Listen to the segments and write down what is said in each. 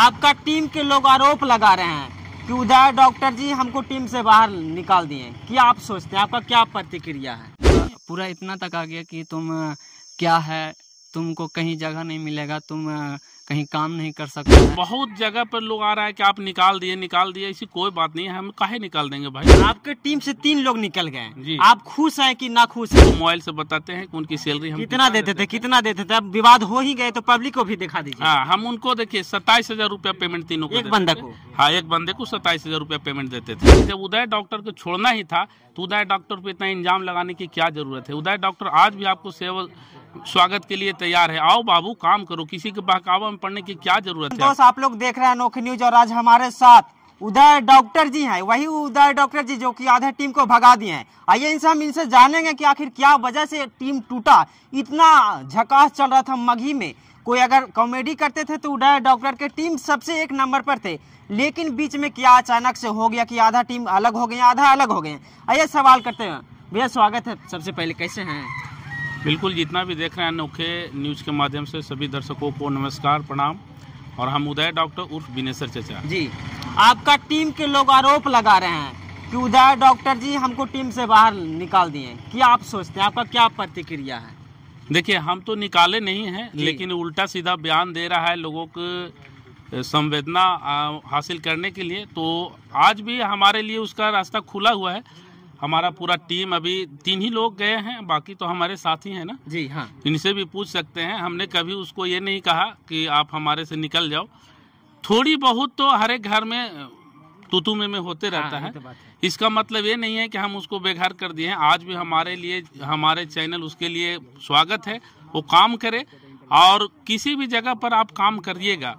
आपका टीम के लोग आरोप लगा रहे हैं कि उधर डॉक्टर जी हमको टीम से बाहर निकाल दिए क्या आप सोचते हैं आपका क्या प्रतिक्रिया है पूरा इतना तक आ गया कि तुम क्या है तुमको कहीं जगह नहीं मिलेगा तुम कहीं काम नहीं कर सकते बहुत जगह पर लोग आ रहा है कि आप निकाल दिए निकाल दिए ऐसी कोई बात नहीं है हम कहे निकाल देंगे भाई आपके टीम से तीन लोग निकल गए आप खुश हैं कि ना खुश है मोबाइल से बताते हैं कि उनकी सैलरी हम कितना देते थे कितना देते थे अब विवाद हो ही गए तो पब्लिक को भी दिखा दीजिए हाँ हम उनको देखिए सत्ताईस हजार रूपया पेमेंट तीनों को एक बंदे को हाँ एक बंदे को सत्ताईस हजार रूपया पेमेंट देते थे जब उदय डॉक्टर को छोड़ना ही था तो उदय डॉक्टर पे इतना इंजाम लगाने की क्या जरूरत है उदय डॉक्टर आज भी आपको सेवा स्वागत के लिए तैयार है आओ बाबू काम करो किसी के बहकावा में पड़ने की क्या जरूरत है दोस्त आप लोग देख रहे हैं अनोखी न्यूज और आज हमारे साथ उदय डॉक्टर जी हैं वही उदय डॉक्टर जी जो कि आधे टीम को भगा दिए हैं आइए इनसे हम इनसे जानेंगे कि आखिर क्या वजह से टीम टूटा इतना झकास चल रहा था मगही में कोई अगर कॉमेडी करते थे तो उदय डॉक्टर के टीम सबसे एक नंबर पर थे लेकिन बीच में क्या अचानक से हो गया कि आधा टीम अलग हो गई आधा अलग हो गए आइए सवाल करते हैं भैया स्वागत है सबसे पहले कैसे हैं बिल्कुल जितना भी देख रहे हैं अनोखे न्यूज़ के माध्यम से सभी दर्शकों को नमस्कार प्रणाम और हम उदय डॉक्टर उर्फ बिनेसर चचा जी आपका टीम के लोग आरोप लगा रहे हैं कि उदय डॉक्टर जी हमको टीम से बाहर निकाल दिए क्या आप सोचते हैं आपका क्या प्रतिक्रिया है देखिए हम तो निकाले नहीं हैं लेकिन उल्टा सीधा बयान दे रहा है लोगों को संवेदना हासिल करने के लिए तो आज भी हमारे लिए उसका रास्ता खुला हुआ है हमारा पूरा टीम अभी तीन ही लोग गए हैं बाकी तो हमारे साथी है ना जी हाँ इनसे भी पूछ सकते हैं हमने कभी उसको ये नहीं कहा कि आप हमारे से निकल जाओ थोड़ी बहुत तो हर एक घर में तुतु में, में होते हाँ, रहता है।, तो है इसका मतलब ये नहीं है कि हम उसको बेघर कर दिए हैं आज भी हमारे लिए हमारे चैनल उसके लिए स्वागत है वो काम करे और किसी भी जगह पर आप काम करिएगा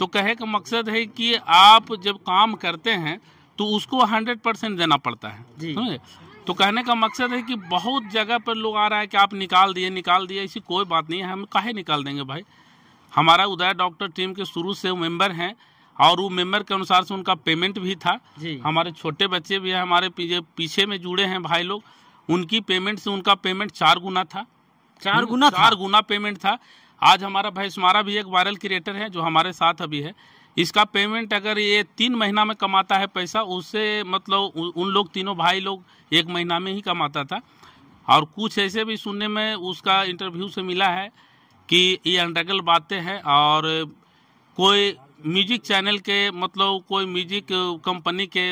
तो कहे का मकसद है कि आप जब काम करते हैं तो उसको हंड्रेड परसेंट देना पड़ता है समझे तो कहने का मकसद है कि बहुत जगह पर लोग आ रहा है कि आप निकाल दिए निकाल दिए ऐसी कोई बात नहीं है हम काहे निकाल देंगे भाई हमारा उदय डॉक्टर टीम के शुरू से मेंबर हैं और वो मेंबर के अनुसार से उनका पेमेंट भी था हमारे छोटे बच्चे भी हैं हमारे पीछे में जुड़े हैं भाई लोग उनकी पेमेंट से उनका पेमेंट चार गुना था चार गुना चार गुना पेमेंट था आज हमारा भाई स्मारा भी एक वायरल क्रिएटर है जो हमारे साथ अभी है इसका पेमेंट अगर ये तीन महीना में कमाता है पैसा उससे मतलब उन लोग तीनों भाई लोग एक महीना में ही कमाता था और कुछ ऐसे भी सुनने में उसका इंटरव्यू से मिला है कि ये अंडरगल बातें हैं और कोई म्यूजिक चैनल के मतलब कोई म्यूजिक कंपनी के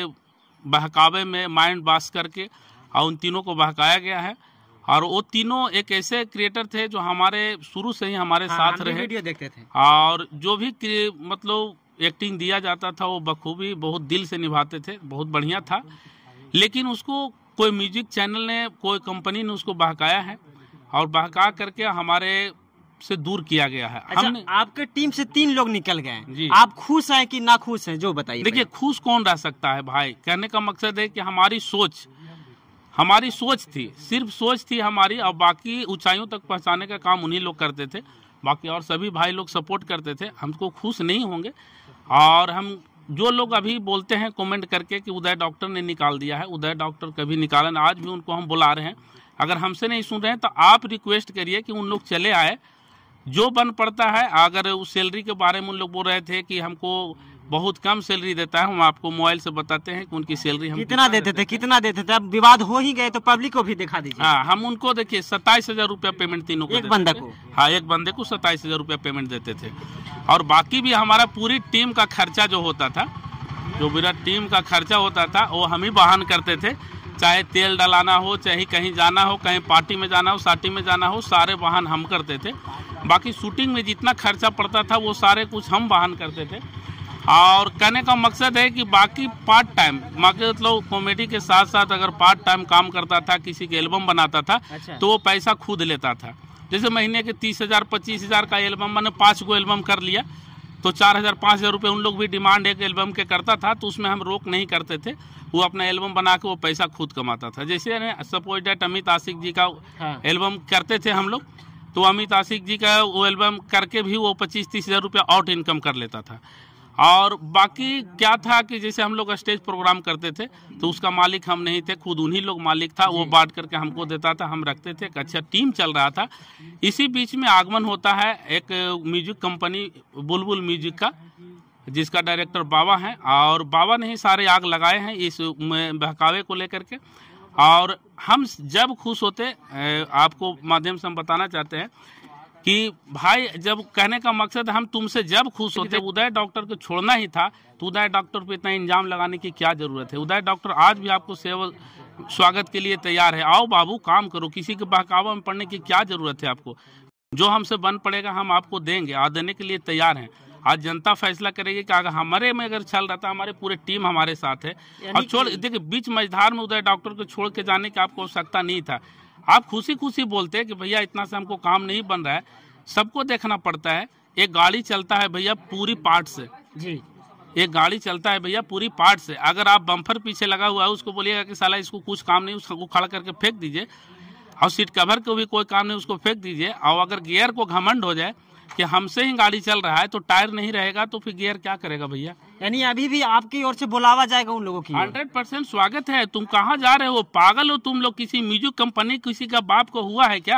बहकावे में माइंड बास करके और उन तीनों को बहकाया गया है और वो तीनों एक ऐसे क्रिएटर थे जो हमारे शुरू से ही हमारे हाँ, साथ रहे देखते थे और जो भी मतलब एक्टिंग दिया जाता था वो बखूबी बहुत दिल से निभाते थे बहुत बढ़िया था लेकिन उसको कोई म्यूजिक चैनल ने कोई कंपनी ने उसको बहकाया है और बहका करके हमारे से दूर किया गया है अच्छा, हमने आपके टीम से तीन लोग निकल गए जी आप खुश हैं कि ना खुश हैं जो बताइए देखिए खुश कौन रह सकता है भाई कहने का मकसद है कि हमारी सोच हमारी सोच थी सिर्फ सोच थी हमारी और बाकी ऊंचाइयों तक पहुंचाने का काम उन्हीं लोग करते थे बाकी और सभी भाई लोग सपोर्ट करते थे हमको खुश नहीं होंगे और हम जो लोग अभी बोलते हैं कमेंट करके कि उदय डॉक्टर ने निकाल दिया है उदय डॉक्टर कभी निकालन आज भी उनको हम बुला रहे हैं अगर हमसे नहीं सुन रहे हैं तो आप रिक्वेस्ट करिए कि उन लोग चले आए जो बन पड़ता है अगर उस सैलरी के बारे में उन लोग बोल रहे थे कि हमको बहुत कम सैलरी देता है हम आपको मोबाइल से बताते हैं कि उनकी सैलरी हम कितना देते थे कितना देते थे अब विवाद हो ही गए तो पब्लिक को भी दिखा दीजिए हाँ हम उनको देखिए सत्ताईस हजार रुपया पेमेंट तीनों को एक बंदे को हाँ एक बंदे को सत्ताईस हजार रुपया पेमेंट देते थे और बाकी भी हमारा पूरी टीम का खर्चा जो होता था जो मेरा टीम का खर्चा होता था वो हम ही वाहन करते थे चाहे तेल डलाना हो चाहे कहीं जाना हो कहीं पार्टी में जाना हो साटी में जाना हो सारे वाहन हम करते थे बाकी शूटिंग में जितना खर्चा पड़ता था वो सारे कुछ हम वाहन करते थे और कहने का मकसद है कि बाकी पार्ट टाइम मतलब कॉमेडी के साथ साथ अगर पार्ट टाइम काम करता था किसी के एल्बम बनाता था अच्छा। तो वो पैसा खुद लेता था जैसे महीने के तीस हजार पच्चीस हजार का एल्बम मैंने पांच गो एल्बम कर लिया तो चार हज़ार पाँच हज़ार रुपये उन लोग भी डिमांड एक एल्बम के करता था तो उसमें हम रोक नहीं करते थे वो अपना एल्बम बना के वो पैसा खुद कमाता था जैसे सपोज डेट अमित आसिक जी का एल्बम हाँ। करते थे हम लोग तो अमित आसिक जी का वो एल्बम करके भी वो पच्चीस तीस हज़ार रुपया आउट इनकम कर लेता था और बाकी क्या था कि जैसे हम लोग स्टेज प्रोग्राम करते थे तो उसका मालिक हम नहीं थे खुद उन्हीं लोग मालिक था वो बांट करके हमको देता था हम रखते थे एक अच्छा टीम चल रहा था इसी बीच में आगमन होता है एक म्यूजिक कंपनी बुलबुल म्यूजिक का जिसका डायरेक्टर बाबा हैं और बाबा ने ही सारे आग लगाए हैं इस बहकावे को लेकर के और हम जब खुश होते आपको माध्यम से हम बताना चाहते हैं कि भाई जब कहने का मकसद हम तुमसे जब खुश होते उदय डॉक्टर को छोड़ना ही था तो उदय डॉक्टर पे इतना इंजाम लगाने की क्या जरूरत है उदय डॉक्टर आज भी आपको सेवा स्वागत के लिए तैयार है आओ बाबू काम करो किसी के बहकावा में पड़ने की क्या जरूरत है आपको जो हमसे बन पड़ेगा हम आपको देंगे आ देने के लिए तैयार हैं आज जनता फैसला करेगी कि अगर हमारे में अगर छल रहता हमारे पूरे टीम हमारे साथ है और छोड़ देखिए बीच मझधार में उदय डॉक्टर को छोड़ के जाने की आपको आवश्यकता नहीं था आप खुशी खुशी बोलते हैं कि भैया इतना से हमको काम नहीं बन रहा है सबको देखना पड़ता है एक गाड़ी चलता है भैया पूरी पार्ट से जी एक गाड़ी चलता है भैया पूरी पार्ट से अगर आप बम्फर पीछे लगा हुआ है उसको बोलिएगा कि साला इसको कुछ काम नहीं उसको खड़ा करके फेंक दीजिए और सीट कवर को भी कोई काम नहीं उसको फेंक दीजिए और अगर गियर को घमंड हो जाए कि हमसे ही गाड़ी चल रहा है तो टायर नहीं रहेगा तो फिर गियर क्या करेगा भैया यानी अभी भी आपकी ओर से बुलावा जाएगा उन लोगों की हंड्रेड परसेंट स्वागत है तुम कहाँ जा रहे हो पागल हो तुम लोग किसी म्यूजिक कंपनी किसी का बाप को हुआ है क्या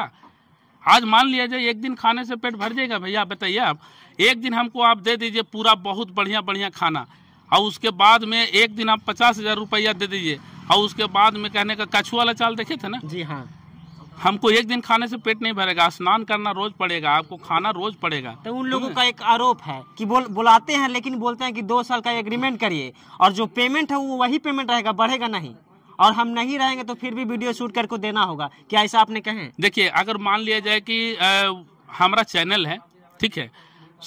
आज मान लिया जाए एक दिन खाने से पेट भर जाएगा भैया बताइए आप एक दिन हमको आप दे दीजिए पूरा बहुत बढ़िया बढ़िया खाना और उसके बाद में एक दिन आप पचास हजार रुपया दे दीजिए और उसके बाद में कहने का कछुआ वाला चाल देखे थे ना जी हाँ हमको एक दिन खाने से पेट नहीं भरेगा स्नान करना रोज पड़ेगा आपको खाना रोज पड़ेगा तो उन लोगों तो का एक आरोप है कि बोल बुलाते हैं लेकिन बोलते हैं कि दो साल का एग्रीमेंट करिए और जो पेमेंट है वो वही पेमेंट रहेगा बढ़ेगा नहीं और हम नहीं रहेंगे तो फिर भी वीडियो शूट करके देना होगा क्या ऐसा आपने कहे देखिए अगर मान लिया जाए कि हमारा चैनल है ठीक है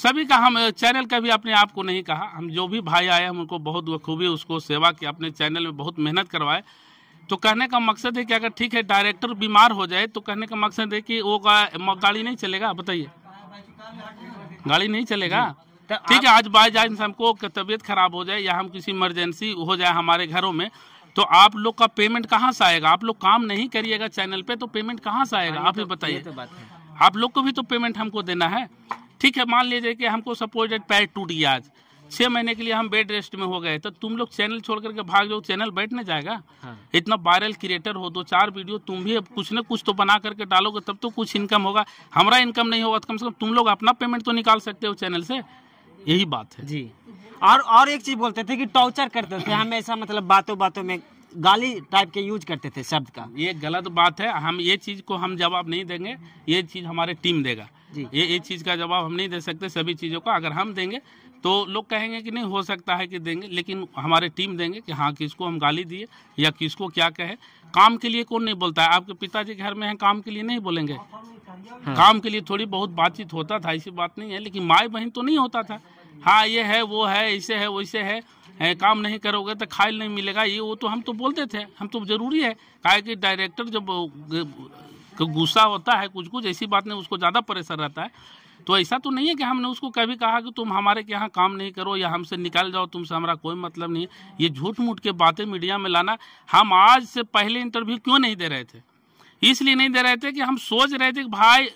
सभी का हम चैनल का भी अपने आप को नहीं कहा हम जो भी भाई आए हम उनको बहुत बखूबी उसको सेवा की अपने चैनल में बहुत मेहनत करवाए तो कहने का मकसद है कि अगर ठीक है डायरेक्टर बीमार हो जाए तो कहने का मकसद है कि वो गाड़ी नहीं चलेगा बताइए गाड़ी नहीं चलेगा तो ठीक है आज बाई चांस हमको तबीयत खराब हो जाए या हम किसी इमरजेंसी हो जाए हमारे घरों में तो आप लोग का पेमेंट कहाँ से आएगा आप लोग काम नहीं करिएगा चैनल पे तो पेमेंट कहाँ से आएगा हाँ, आप ही तो- बताइए तो आप लोग को भी तो पेमेंट हमको देना है ठीक है मान लीजिए कि हमको सपोज पैर टूट गया आज छह महीने के लिए हम बेड रेस्ट में हो गए तो तुम लोग चैनल छोड़ करके भाग जाओ चैनल बैठ ना जाएगा हाँ। इतना वायरल क्रिएटर हो दो चार वीडियो तुम भी कुछ ना कुछ तो बना करके डालोगे तब तो कुछ इनकम होगा हमारा इनकम नहीं होगा तो कम से कम तुम लोग अपना पेमेंट तो निकाल सकते हो चैनल से यही बात है जी और और एक चीज बोलते थे कि टॉर्चर करते थे हमेशा मतलब बातों बातों में गाली टाइप के यूज करते थे शब्द का ये गलत बात है हम ये चीज को हम जवाब नहीं देंगे ये चीज हमारे टीम देगा ये ये चीज का जवाब हम नहीं दे सकते सभी चीजों का अगर हम देंगे तो लोग कहेंगे कि नहीं हो सकता है कि देंगे लेकिन हमारे टीम देंगे कि हाँ किसको हम गाली दिए या किसको क्या कहे काम के लिए कौन नहीं बोलता है आपके पिताजी घर में हैं काम के लिए नहीं बोलेंगे हाँ। काम के लिए थोड़ी बहुत बातचीत होता था ऐसी बात नहीं है लेकिन माए बहन तो नहीं होता था हाँ ये है वो है ऐसे है वैसे है है काम नहीं करोगे तो खाइल नहीं मिलेगा ये वो तो हम तो बोलते थे हम तो जरूरी है कहा कि डायरेक्टर जब गुस्सा होता है कुछ कुछ ऐसी बात नहीं उसको ज़्यादा परेशान रहता है तो ऐसा तो नहीं है कि हमने उसको कभी कहा कि तुम हमारे के यहाँ काम नहीं करो या हमसे निकाल जाओ तुमसे हमारा कोई मतलब नहीं ये झूठ मूठ के बातें मीडिया में लाना हम आज से पहले इंटरव्यू क्यों नहीं दे रहे थे इसलिए नहीं दे रहे थे कि हम सोच रहे थे कि भाई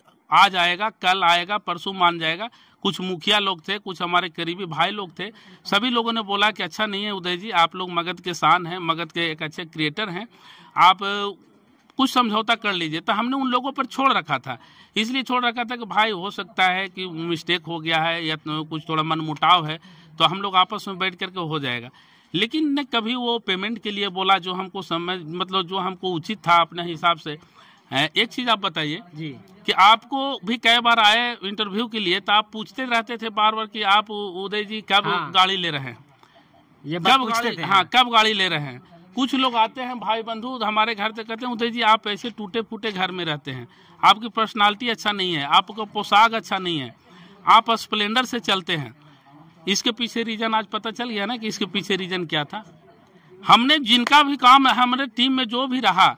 आज आएगा कल आएगा परसों मान जाएगा कुछ मुखिया लोग थे कुछ हमारे करीबी भाई लोग थे सभी लोगों ने बोला कि अच्छा नहीं है उदय जी आप लोग मगध के शान हैं मगध के एक अच्छे क्रिएटर हैं आप कुछ समझौता कर लीजिए तो हमने उन लोगों पर छोड़ रखा था इसलिए छोड़ रखा था कि भाई हो सकता है कि मिस्टेक हो गया है या तो कुछ थोड़ा मन मुटाव है तो हम लोग आपस में बैठ करके हो जाएगा लेकिन न कभी वो पेमेंट के लिए बोला जो हमको समझ मतलब जो हमको उचित था अपने हिसाब से एक चीज़ आप बताइए जी कि आपको भी कई बार आए इंटरव्यू के लिए तो आप पूछते रहते थे बार बार कि आप उदय जी कब हाँ। गाड़ी ले रहे हैं ये कब गाड़ी हाँ कब गाड़ी ले रहे हैं कुछ लोग आते हैं भाई बंधु हमारे घर से कहते हैं उदय जी आप ऐसे टूटे फूटे घर में रहते हैं आपकी पर्सनालिटी अच्छा नहीं है आपका पोशाक अच्छा नहीं है आप स्प्लेंडर से चलते हैं इसके पीछे रीजन आज पता चल गया ना कि इसके पीछे रीजन क्या था हमने जिनका भी काम है हमारे टीम में जो भी रहा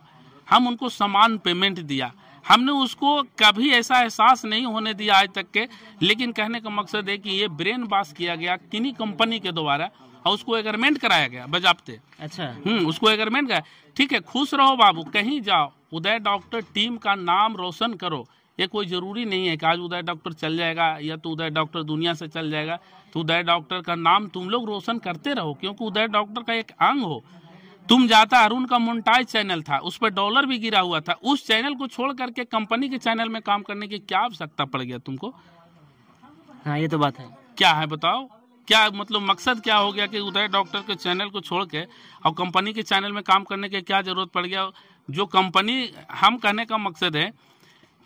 हम उनको समान पेमेंट दिया हमने उसको कभी ऐसा एहसास नहीं होने दिया आज तक के लेकिन कहने का मकसद है कि ये ब्रेन वाश किया गया किन्हीं कंपनी के द्वारा और उसको एग्रीमेंट कराया गया बजाबते अच्छा हम्म उसको एग्रीमेंट कराया ठीक है खुश रहो बाबू कहीं जाओ उदय डॉक्टर टीम का नाम रोशन करो ये कोई ज़रूरी नहीं है कि आज उदय डॉक्टर चल जाएगा या तो उदय डॉक्टर दुनिया से चल जाएगा तो उदय डॉक्टर का नाम तुम लोग रोशन करते रहो क्योंकि उदय डॉक्टर का एक अंग हो तुम जाता अरुण का मोन्टाइज चैनल था उस पर डॉलर भी गिरा हुआ था उस चैनल को छोड़ करके कंपनी के चैनल में काम करने की क्या आवश्यकता पड़ गया तुमको हाँ ये तो बात है क्या है बताओ क्या मतलब मकसद क्या हो गया कि उदय डॉक्टर के चैनल को छोड़ के और कंपनी के चैनल में काम करने की क्या जरूरत पड़ गया जो कंपनी हम कहने का मकसद है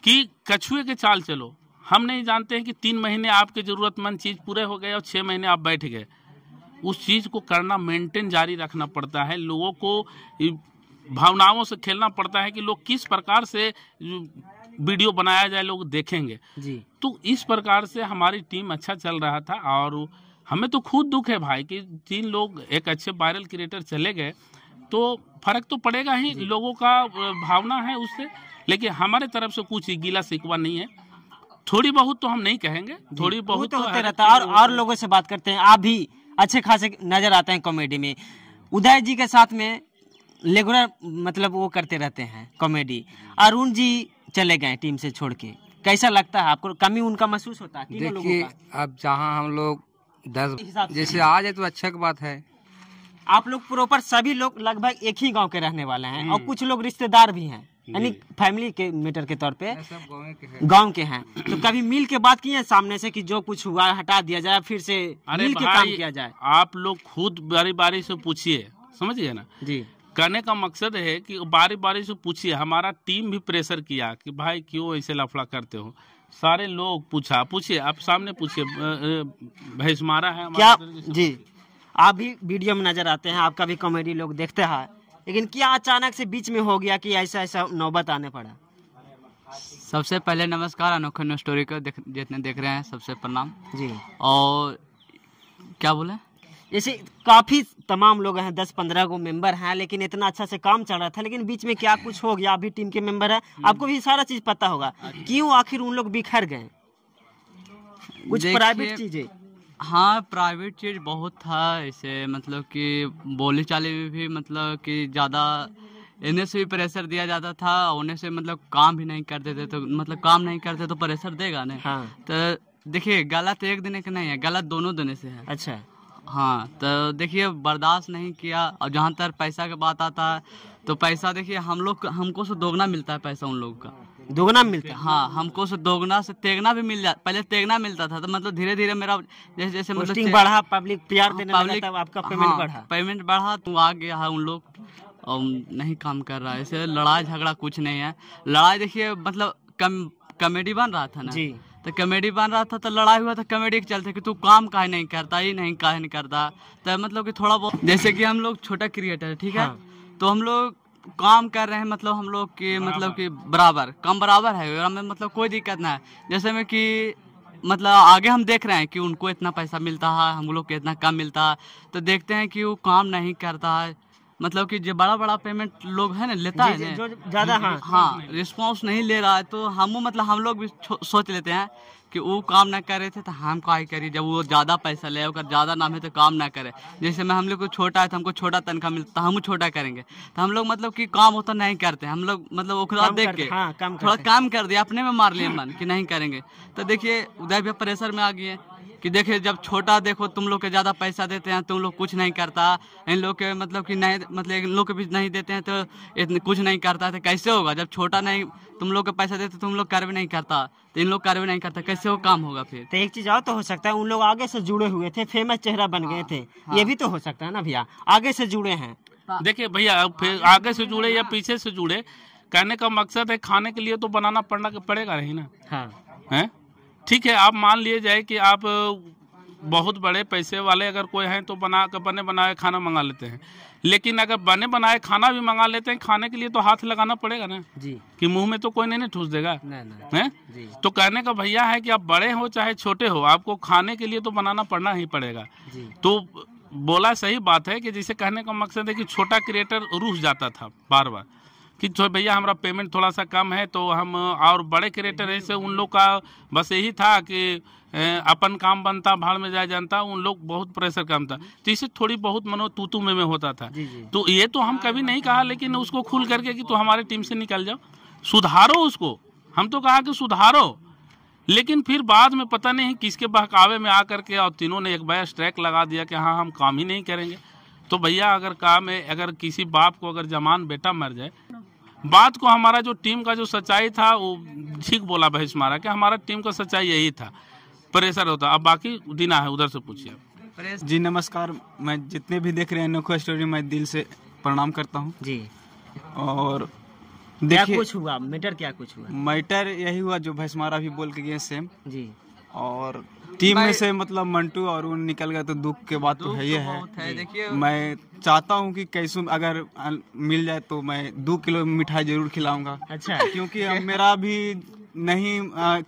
कि कछुए के चाल चलो हम नहीं जानते हैं कि तीन महीने आपके जरूरतमंद चीज पूरे हो गए और छह महीने आप बैठ गए उस चीज़ को करना मेंटेन जारी रखना पड़ता है लोगों को भावनाओं से खेलना पड़ता है कि लोग किस प्रकार से वीडियो बनाया जाए लोग देखेंगे जी तो इस प्रकार से हमारी टीम अच्छा चल रहा था और हमें तो खुद दुख है भाई कि तीन लोग एक अच्छे वायरल क्रिएटर चले गए तो फर्क तो पड़ेगा ही लोगों का भावना है उससे लेकिन हमारे तरफ से कुछ गीला सिकवा नहीं है थोड़ी बहुत तो हम नहीं कहेंगे थोड़ी बहुत तो, तो होते रहता है और, और लोगों से बात करते हैं आप भी अच्छे खासे नज़र आते हैं कॉमेडी में उदय जी के साथ में रेगुलर मतलब वो करते रहते हैं कॉमेडी अरुण जी चले गए टीम से छोड़ के कैसा लगता है आपको कमी उनका महसूस होता है देखिए अब जहाँ हम लोग दस जैसे आ जाए तो अच्छा की बात है आप लोग प्रॉपर सभी लोग लगभग एक ही गांव के रहने वाले हैं और कुछ लोग रिश्तेदार भी हैं यानी फैमिली के मेटर के तौर पे गांव के हैं है। तो कभी मिल के बात की है सामने से कि जो कुछ हुआ हटा दिया जाए फिर से मिल के काम किया जाए आप लोग खुद बारी बारी से पूछिए समझिए ना जी कहने का मकसद है कि बारी बारी से पूछिए हमारा टीम भी प्रेशर किया कि भाई क्यों ऐसे लफड़ा करते हो सारे लोग पूछा पूछिए आप सामने पूछिए भैंस मारा है क्या जी आप भी वीडियो में नजर आते हैं आपका भी कॉमेडी लोग देखते हैं लेकिन क्या अचानक से बीच में हो गया कि ऐसा ऐसा नौबत आने पड़ा सबसे पहले नमस्कार अनोखे न्यूज स्टोरी को देख जितने देख रहे हैं सबसे प्रणाम जी और क्या बोले जैसे काफ़ी तमाम लोग हैं दस पंद्रह को मेंबर हैं लेकिन इतना अच्छा से काम चल रहा था लेकिन बीच में क्या कुछ हो गया अभी टीम के मेंबर है हम्म। आपको भी सारा चीज़ पता होगा अच्छा। क्यों आखिर उन लोग बिखर गए कुछ प्राइवेट चीज़ें हाँ प्राइवेट चीज़ बहुत था ऐसे मतलब कि बोली चाली में भी मतलब कि ज़्यादा इन्हें से भी प्रेशर दिया जाता था उन्हें से मतलब काम भी नहीं करते थे तो मतलब काम नहीं करते तो प्रेशर देगा ना हाँ। तो देखिए गलत एक दिन का नहीं है गलत दोनों दिन से है अच्छा हाँ तो देखिए बर्दाश्त नहीं किया और जहाँ तक पैसा की बात आता है तो पैसा देखिए हम लोग हमको से दोगुना मिलता है पैसा उन लोगों का दोगुना मिलता है हाँ हमको से दोगुना से तेगना भी मिल जाता पहले तेगना मिलता था तो मतलब धीरे धीरे मेरा जैसे जैसे मतलब बढ़ा पब्लिक प्यार हाँ, देने पब्लिक आपका पेमेंट हाँ, बढ़ा पेमेंट हाँ, बढ़ा तो आ गया है उन लोग और नहीं काम कर रहा है ऐसे लड़ाई झगड़ा कुछ नहीं है लड़ाई देखिए मतलब कम कॉमेडी बन रहा था ना जी तो कॉमेडी बन रहा था तो लड़ाई हुआ था तो कॉमेडी के चलते कि तू काम काहे नहीं करता ये नहीं काहे नहीं करता तो मतलब कि थोड़ा बहुत जैसे कि हम लोग छोटा क्रिएटर है ठीक है तो हम लोग काम कर रहे हैं मतलब हम लोग के मतलब कि बराबर काम बराबर है और हमें मतलब कोई दिक्कत ना है जैसे में कि मतलब आगे हम देख रहे हैं कि उनको इतना पैसा मिलता है हम लोग को इतना कम मिलता है तो देखते हैं कि वो काम नहीं करता है मतलब कि जो बड़ा बड़ा पेमेंट लोग है ना लेता जी, है ज्यादा हाँ हाँ रिस्पॉन्स नहीं ले रहा है तो हम मतलब हम लोग भी सोच लेते हैं कि वो काम ना करे थे तो हम का ही करिए जब वो ज़्यादा पैसा ले अगर ज़्यादा नाम है तो काम ना करे जैसे मैं हम लोग को छोटा है तो हमको छोटा तनख्वाह मिलता तो हम छोटा करेंगे तो हम लोग मतलब कि काम होता नहीं करते हम लोग मतलब खुदा देख के हाँ, थोड़ा काम कर दिया अपने में मार लिए मन कि नहीं करेंगे तो देखिए उदय भी प्रेशर में आ गए कि देखिए जब छोटा देखो तुम लोग के ज़्यादा पैसा देते हैं तुम लोग कुछ नहीं करता इन लोग के मतलब कि नहीं मतलब इन लोग के भी नहीं देते हैं तो कुछ नहीं करता तो कैसे होगा जब छोटा नहीं तुम लोग के पैसा देते तुम लोग कर भी नहीं करता तो इन लोग कर भी नहीं करता कैसे वो काम होगा फिर तो एक चीज़ और तो हो सकता है उन लोग आगे से जुड़े हुए थे फेमस चेहरा बन गए हाँ, थे हाँ। ये भी तो हो सकता है ना भैया आगे से जुड़े हैं हाँ। देखिए भैया फिर आगे से जुड़े या पीछे से जुड़े कहने का मकसद है खाने के लिए तो बनाना पड़ना पड़ेगा नहीं ना हाँ है ठीक है आप मान लिए जाए कि आप बहुत बड़े पैसे वाले अगर कोई हैं तो बना बने बनाए खाना मंगा लेते हैं लेकिन अगर बने बनाए खाना भी मंगा लेते हैं खाने के लिए तो हाथ लगाना पड़ेगा ना जी कि मुंह में तो कोई नहीं ठूस देगा नहीं, नहीं। जी। तो कहने का भैया है कि आप बड़े हो चाहे छोटे हो आपको खाने के लिए तो बनाना पड़ना ही पड़ेगा जी। तो बोला सही बात है कि जिसे कहने का मकसद है कि छोटा क्रिएटर रूस जाता था बार बार कि जो भैया हमारा पेमेंट थोड़ा सा कम है तो हम और बड़े क्रिएटर ऐसे उन लोग का बस यही था कि अपन काम बनता भाड़ में जाए जानता उन लोग बहुत प्रेशर काम था तो इसे थोड़ी बहुत मनो तू में, में होता था जी जी। तो ये तो हम कभी नहीं कहा लेकिन उसको खुल करके कि तू हमारे टीम से निकल जाओ सुधारो उसको हम तो कहा कि सुधारो लेकिन फिर बाद में पता नहीं किसके बहकावे में आकर के और तीनों ने एक बया स्ट्रैक लगा दिया कि हाँ हम काम ही नहीं करेंगे तो भैया अगर काम है अगर किसी बाप को अगर जमान बेटा मर जाए बात को हमारा जो टीम का जो सच्चाई था वो ठीक बोला बहिष मारा कि हमारा टीम का सच्चाई यही था प्रेशर होता अब बाकी दिना है उधर से पूछिए जी नमस्कार मैं जितने भी देख रहे हैं अनोखा स्टोरी मैं दिल से प्रणाम करता हूँ जी और क्या कुछ हुआ मैटर क्या कुछ हुआ मैटर यही हुआ जो मारा भी बोल के गए सेम जी और टीम में से मतलब मंटू और उन निकल गए तो दुख के बात तो है ही तो है, मैं चाहता हूँ कि कैसे अगर मिल जाए तो मैं दो किलो मिठाई जरूर खिलाऊंगा अच्छा क्योंकि मेरा भी नहीं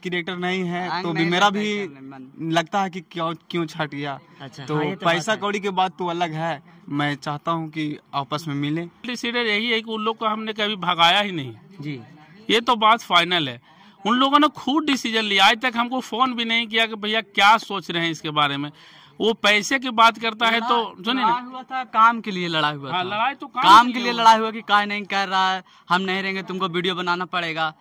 क्रिएटर नहीं है हाँ, तो भी मेरा तो भी लगता है कि क्यों क्यों छट गया अच्छा, तो, हाँ तो पैसा कौड़ी के बाद तो अलग है मैं चाहता हूँ कि आपस में मिले सीधे यही है कि उन लोग को हमने कभी भगाया ही नहीं जी ये तो बात फाइनल है उन लोगों ने खूब डिसीजन लिया आज तक हमको फोन भी नहीं किया कि भैया क्या सोच रहे हैं इसके बारे में वो पैसे की बात करता है तो सुनिए लड़ा हुआ था काम के लिए लड़ाई हुआ हाँ, था लड़ाई तो काम, के लिए लड़ाई हुआ की कहा नहीं कर रहा है हम नहीं रहेंगे तुमको वीडियो बनाना पड़ेगा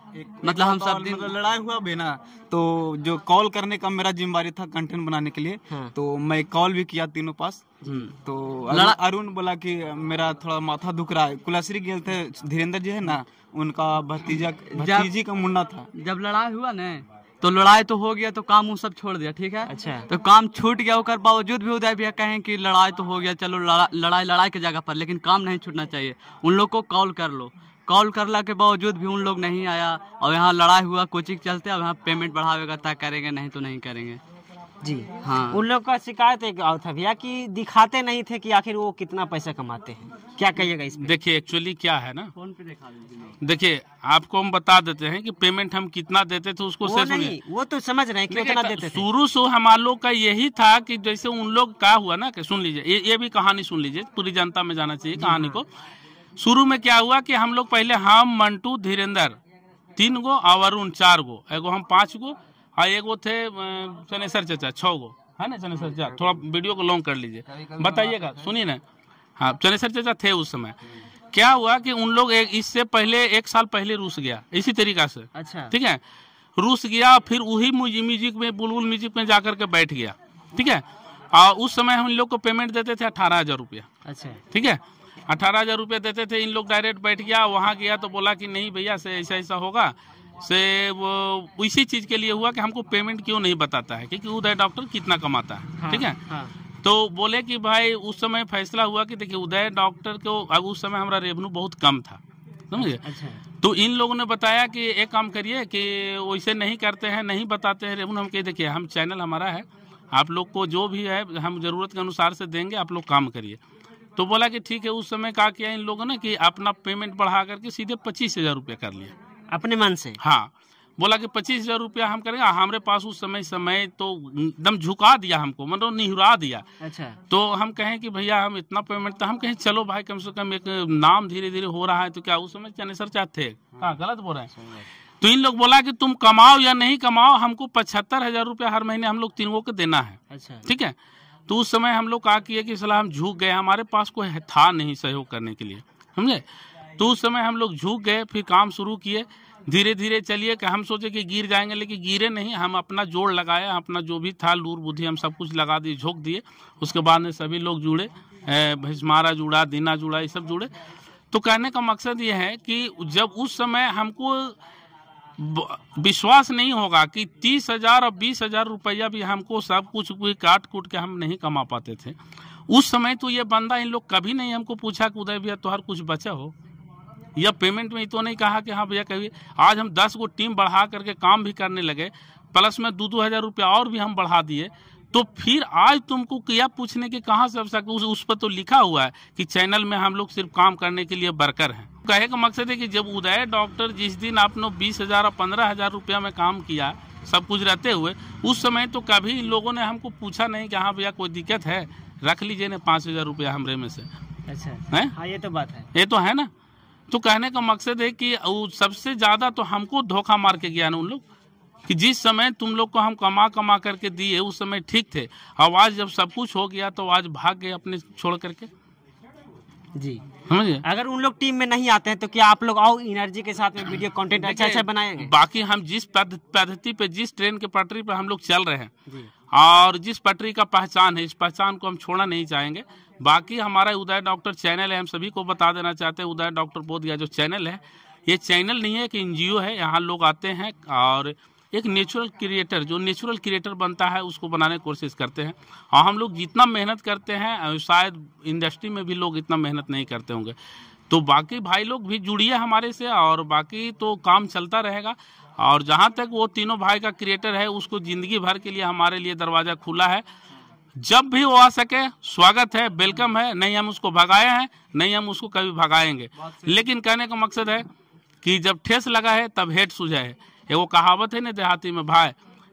मतलब हम सब दिन मतलब लड़ाई हुआ बेना तो जो कॉल करने का मेरा जिम्मेवारी था कंटेंट बनाने के लिए हाँ। तो मैं कॉल भी किया तीनों पास हम्म। तो अरुण बोला कि मेरा थोड़ा माथा दुख रहा है कुलाश्री गेल थे धीरेन्द्र जी है ना उनका भतीजा भतीजी का मुन्ना था जब लड़ाई हुआ ना तो लड़ाई तो हो गया तो काम वो सब छोड़ दिया ठीक है अच्छा तो काम छूट गया होकर बावजूद भी उदय भैया कहें कि लड़ाई तो हो गया चलो लड़ाई लड़ाई के जगह पर लेकिन काम नहीं छूटना चाहिए उन लोग को कॉल कर लो कॉल करला के बावजूद भी उन लोग नहीं आया और यहाँ लड़ाई हुआ कोचिंग चलते अब यहाँ पेमेंट बढ़ावेगा तय करेंगे नहीं तो नहीं करेंगे जी हाँ उन लोग का शिकायत एक और था भैया कि दिखाते नहीं थे कि आखिर वो कितना पैसा कमाते हैं क्या कहिएगा इस देखिए एक्चुअली क्या है ना फोन पे देखिए आपको हम बता देते हैं कि पेमेंट हम कितना देते थे उसको वो नहीं वो तो समझ रहे हैं कितना देते शुरू से हमारे लोग का यही था कि जैसे उन लोग का हुआ ना सुन लीजिए ये, ये भी कहानी सुन लीजिए पूरी जनता में जाना चाहिए कहानी को शुरू में क्या हुआ कि हम लोग पहले हम मंटू धीरेन्द्र तीन गो और उन चार गो एगो हम पांच गो हाँ एक वो थे चनेसर चाचा छः गो है ना चनेसर चाचा हम्म। थोड़ा वीडियो को लॉन्ग कर लीजिए बताइएगा सुनिए ना हाँ चनेसर चचा थे उस समय क्या हुआ कि उन लोग इससे पहले एक साल पहले रूस गया इसी तरीका से अच्छा ठीक है रूस गया फिर वही म्यूजिक में बुलबुल म्यूजिक में जाकर के बैठ गया ठीक है और उस समय हम लोग को पेमेंट देते थे अठारह हजार रुपया अच्छा ठीक है अठारह हजार रुपया देते थे इन लोग डायरेक्ट बैठ गया वहाँ गया तो बोला कि नहीं भैया से ऐसा ऐसा होगा से वो इसी चीज के लिए हुआ कि हमको पेमेंट क्यों नहीं बताता है क्योंकि उदय डॉक्टर कितना कमाता है हाँ, ठीक है हाँ। तो बोले कि भाई उस समय फैसला हुआ कि देखिए उदय डॉक्टर को अब उस समय हमारा रेवेन्यू बहुत कम था समझिए अच्छा। तो इन लोगों ने बताया कि एक काम करिए कि वैसे नहीं करते हैं नहीं बताते हैं रेवेन्यू हम कही देखिए हम चैनल हमारा है आप लोग को जो भी है हम जरूरत के अनुसार से देंगे आप लोग काम करिए तो बोला कि ठीक है उस समय कहा किया इन लोगों ने कि अपना पेमेंट बढ़ा करके सीधे पच्चीस हजार रुपये कर लिया अपने मन से हाँ बोला कि पच्चीस हजार रूपया हम करेंगे हाँ, हमारे पास उस समय समय तो एकदम झुका दिया हमको मतलब निहरा दिया अच्छा तो हम कहें कि भैया हम इतना पेमेंट तो हम कहें चलो भाई कम से कम एक नाम धीरे धीरे हो रहा है तो क्या उस समय चनेसर चाहते थे हाँ।, हाँ गलत बोल रहे हैं तो इन लोग बोला कि तुम कमाओ या नहीं कमाओ हमको पचहत्तर हजार रूपया हर महीने हम लोग तीनों को देना है अच्छा ठीक है तो उस समय हम लोग कहा किए कि सलाह हम झुक गए हमारे पास कोई था नहीं सहयोग करने के लिए समझे तो उस समय हम लोग झुक गए फिर काम शुरू किए धीरे धीरे चलिए कि हम सोचे कि गिर जाएंगे लेकिन गिरे नहीं हम अपना जोड़ लगाया अपना जो भी था लूर बुद्धि हम सब कुछ लगा दिए झोंक दिए उसके बाद में सभी लोग जुड़े भैंसमारा जुड़ा दीना जुड़ा ये सब जुड़े तो कहने का मकसद ये है कि जब उस समय हमको विश्वास नहीं होगा कि तीस हजार और बीस हजार रुपया भी हमको सब कुछ कोई काट कूट के हम नहीं कमा पाते थे उस समय तो ये बंदा इन लोग कभी नहीं हमको पूछा कि उदय भैया तुहार कुछ बचा हो या पेमेंट में ही तो नहीं कहा कि हाँ भैया कहिए आज हम दस को टीम बढ़ा करके काम भी करने लगे प्लस में दो दो हज़ार रुपया और भी हम बढ़ा दिए तो फिर आज तुमको क्या पूछने के कहाँ से आवश्यक उस, उस पर तो लिखा हुआ है कि चैनल में हम लोग सिर्फ काम करने के लिए बरकर हैं कहे का मकसद है कि जब उदय डॉक्टर जिस दिन आपने बीस हजार और पंद्रह हजार रुपया में काम किया सब कुछ रहते हुए उस समय तो कभी इन लोगों ने हमको पूछा नहीं कि हाँ भैया कोई दिक्कत है रख लीजिए ना पाँच हजार रुपया हमरे में से अच्छा है हाँ ये तो बात है ये तो है ना तो कहने का मकसद है कि सबसे ज़्यादा तो हमको धोखा मार के गया ना उन लोग कि जिस समय तुम लोग को हम कमा कमा करके दिए उस समय ठीक थे अब आज जब सब कुछ हो गया तो आज भाग गए अपने छोड़ करके जी समझे अगर उन लोग टीम में नहीं आते हैं तो क्या आप लोग आओ एनर्जी के साथ में वीडियो कंटेंट अच्छा अच्छा बनाएंगे बाकी हम जिस पद्धति पे जिस ट्रेन के पटरी पे हम लोग चल रहे हैं और जिस पटरी का पहचान है इस पहचान को हम छोड़ना नहीं चाहेंगे बाकी हमारा उदय डॉक्टर चैनल है हम सभी को बता देना चाहते हैं उदय डॉक्टर बोध गया जो चैनल है ये चैनल नहीं है कि एन है यहाँ लोग आते हैं और एक नेचुरल क्रिएटर जो नेचुरल क्रिएटर बनता है उसको बनाने की कोशिश करते हैं और हम लोग जितना मेहनत करते हैं शायद इंडस्ट्री में भी लोग इतना मेहनत नहीं करते होंगे तो बाकी भाई लोग भी जुड़िए हमारे से और बाकी तो काम चलता रहेगा और जहाँ तक वो तीनों भाई का क्रिएटर है उसको ज़िंदगी भर के लिए हमारे लिए दरवाज़ा खुला है जब भी वो आ सके स्वागत है वेलकम है नहीं हम उसको भगाए हैं नहीं हम उसको कभी भगाएंगे लेकिन कहने का मकसद है कि जब ठेस लगा है तब हेट सूझा है ये वो कहावत है ना देहाती में भाई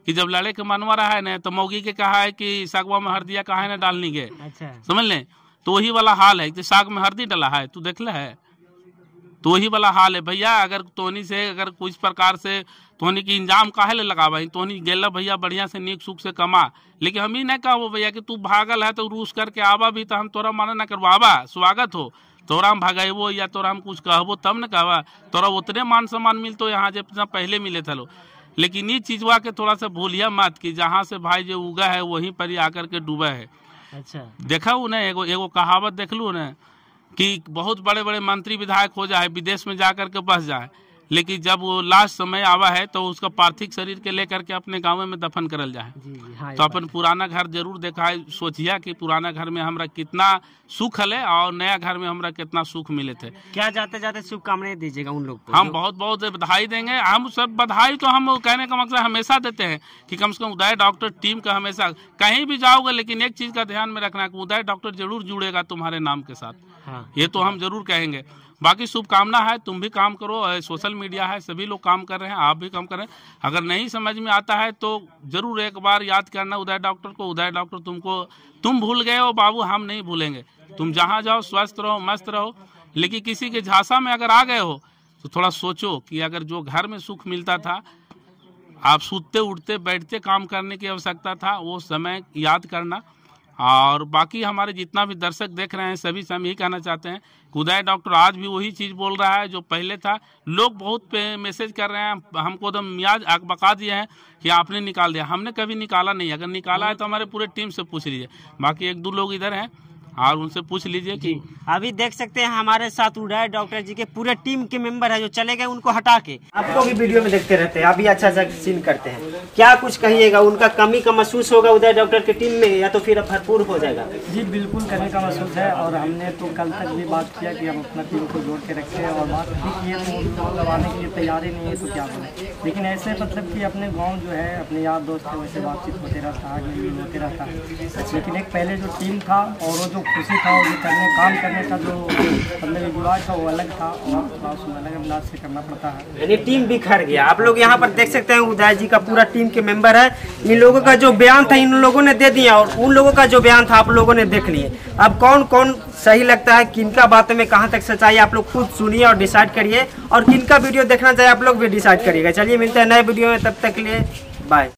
कि जब लड़े के मनवा रहा है ना तो मौगी के कहा है कि सागवा में हरदिया कहा है ना डालनी के अच्छा। समझ लें तो वही वाला हाल है कि साग में हरदी डाला है तू देख ला है तो वही वाला हाल है भैया अगर तोनी से अगर कुछ प्रकार से तोनी की इंजाम काहे ले लगा भाई तोनी गेला भैया बढ़िया से नीक सुख से कमा लेकिन हम ही नहीं कहो भैया कि तू भागल है तो रूस करके आवा भी तो हम तोरा मना ना करवाबा स्वागत हो तोरा हम भगेबो या तोरा हम कुछ कहबो तब न कहबा तोरा उतने मान सम्मान तो यहाँ जितना पहले मिले थे लेकिन ये चीजवा के थोड़ा सा भूलिया मत कि जहाँ से भाई जो उगा है वहीं पर ही आकर के डूबा है अच्छा देखा उन्हें एगो एगो कहावत देख लू उन्हें कि बहुत बड़े बड़े मंत्री विधायक हो जाए विदेश में जाकर के बस जाए लेकिन जब वो लास्ट समय आवा है तो उसका पार्थिव शरीर के लेकर के अपने गाँव में दफन करल जाए हाँ तो अपन पुराना घर जरूर देखा है सोचिए कि पुराना घर में हमारा कितना सुख हले और नया घर में हमारा कितना सुख मिले थे क्या जाते जाते शुभकामनाएं दीजिएगा उन लोग हम बहुत बहुत बधाई देंगे हम सब बधाई तो हम कहने का मकसद हमेशा देते हैं कि कम से कम उदय डॉक्टर टीम का हमेशा कहीं भी जाओगे लेकिन एक चीज का ध्यान में रखना है उदय डॉक्टर जरूर जुड़ेगा तुम्हारे नाम के साथ हाँ। ये तो हम जरूर कहेंगे बाकी शुभकामना है तुम भी काम करो सोशल मीडिया है सभी लोग काम कर रहे हैं आप भी काम कर रहे हैं अगर नहीं समझ में आता है तो जरूर एक बार याद करना उदय डॉक्टर को उदय डॉक्टर तुमको तुम भूल गए हो बाबू हम नहीं भूलेंगे तुम जहाँ जाओ स्वस्थ रहो मस्त रहो लेकिन किसी के झांसा में अगर आ गए हो तो थोड़ा सोचो कि अगर जो घर में सुख मिलता था आप सूते उठते बैठते काम करने की आवश्यकता था वो समय याद करना और बाकी हमारे जितना भी दर्शक देख रहे हैं सभी से हम यही कहना चाहते हैं खुदाए डॉक्टर आज भी वही चीज़ बोल रहा है जो पहले था लोग बहुत पे मैसेज कर रहे हैं हमको तो मियाज आग बका दिए हैं कि आपने निकाल दिया हमने कभी निकाला नहीं अगर निकाला है तो हमारे पूरे टीम से पूछ लीजिए बाकी एक दो लोग इधर हैं और उनसे पूछ लीजिए कि अभी देख सकते हैं हमारे साथ है डॉक्टर जी के पूरे टीम के मेंबर है जो चले गए उनको हटा के आपको भी वीडियो में देखते रहते हैं अभी अच्छा सा सीन करते हैं क्या कुछ कहिएगा उनका कमी का महसूस होगा उदय डॉक्टर की टीम में या तो फिर भरपूर हो जाएगा जी बिल्कुल कमी का महसूस है और हमने तो कल तक भी बात किया की हम अपना टीम को जोड़ के रखे और बात भी किए लगाने के लिए तैयारी नहीं है तो क्या बोले लेकिन ऐसे मतलब की अपने गाँव जो है अपने यार दोस्त से बातचीत होते रहता है लेकिन एक पहले जो टीम था और वो जो खुशी था और करने काम करने का जो हमने गुलाज था वो अलग था और थोड़ा उसमें अलग अंदाज से करना पड़ता है यानी टीम बिखर गया आप लोग यहाँ पर देख सकते हैं उदय जी का पूरा टीम के मेंबर है इन लोगों का जो बयान था इन लोगों ने दे दिया और उन लोगों का जो बयान था आप लोगों ने देख लिए अब कौन कौन सही लगता है किनका बातों में कहाँ तक सच्चाई आप लोग खुद सुनिए और डिसाइड करिए और किनका वीडियो देखना चाहिए आप लोग भी डिसाइड करिएगा चलिए मिलते हैं नए वीडियो में तब तक के लिए बाय